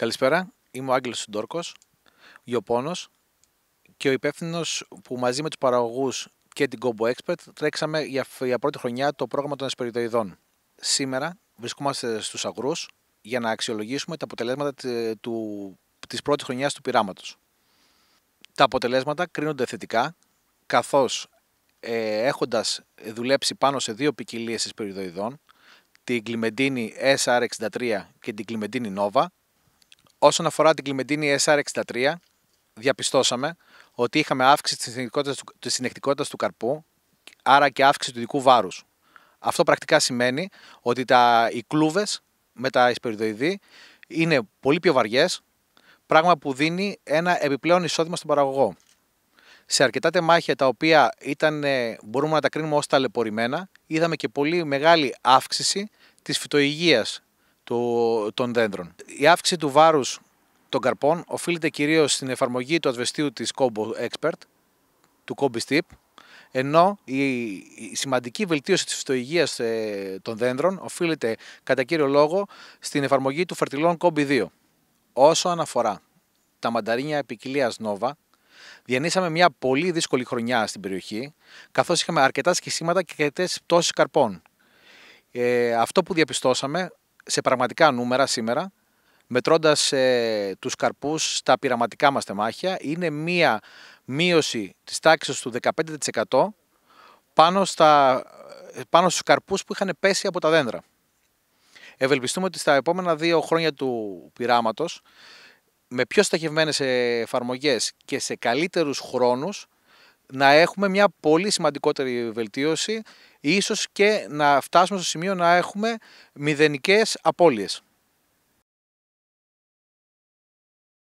Καλησπέρα, είμαι ο Άγγελος Συντόρκος, γεωπόνος και ο υπεύθυνος που μαζί με τους παραγωγούς και την Combo Expert τρέξαμε για, πρώτη χρονιά το πρόγραμμα των εσπεριδοειδών. Σήμερα βρισκόμαστε στους αγρούς για να αξιολογήσουμε τα αποτελέσματα του, της πρώτης χρονιάς του πειράματος. Τα αποτελέσματα κρίνονται θετικά, καθώς ε, έχοντας δουλέψει πάνω σε δύο ποικιλίες εσπεριδοειδών, την Κλιμεντίνη SR63 και την Κλιμεντίνη Nova, Όσον αφορά την Κλιμεντίνη SR63, διαπιστώσαμε ότι είχαμε αύξηση της συνεκτικότητας του, του καρπού, άρα και αύξηση του δικού βάρους. Αυτό πρακτικά σημαίνει ότι τα, οι κλούβες με τα εισπεριδοειδή είναι πολύ πιο βαριές, πράγμα που δίνει ένα επιπλέον εισόδημα στον παραγωγό. Σε αρκετά τεμάχια τα οποία ήταν, ε, μπορούμε να τα κρίνουμε ως ταλαιπωρημένα, είδαμε και πολύ μεγάλη αύξηση της φυτοηγία του, των δέντρων. Η αύξηση του βάρους των καρπών οφείλεται κυρίως στην εφαρμογή του ασβεστίου της Combo Expert, του Combi Στυπ, ενώ η σημαντική βελτίωση της φυτοϊγείας ε, των δέντρων οφείλεται κατά κύριο λόγο στην εφαρμογή του φερτιλών Combi 2. Όσο αναφορά τα μανταρίνια επικοιλίας Nova, διανύσαμε μια πολύ δύσκολη χρονιά στην περιοχή, καθώς είχαμε αρκετά σχισήματα και αρκετές πτώσεις καρπών. Ε, αυτό που διαπιστώσαμε σε πραγματικά νούμερα σήμερα, μετρώντας ε, τους καρπούς στα πειραματικά μας τεμάχια, είναι μία μείωση της τάξης του 15% πάνω, στα, ε, πάνω στους καρπούς που είχαν πέσει από τα δέντρα. Ευελπιστούμε ότι στα επόμενα δύο χρόνια του πειράματος, με πιο στοχευμένες ε, εφαρμογές και σε καλύτερους χρόνους, να έχουμε μια πολύ σημαντικότερη βελτίωση ίσως και να φτάσουμε στο σημείο να έχουμε μηδενικές απώλειες.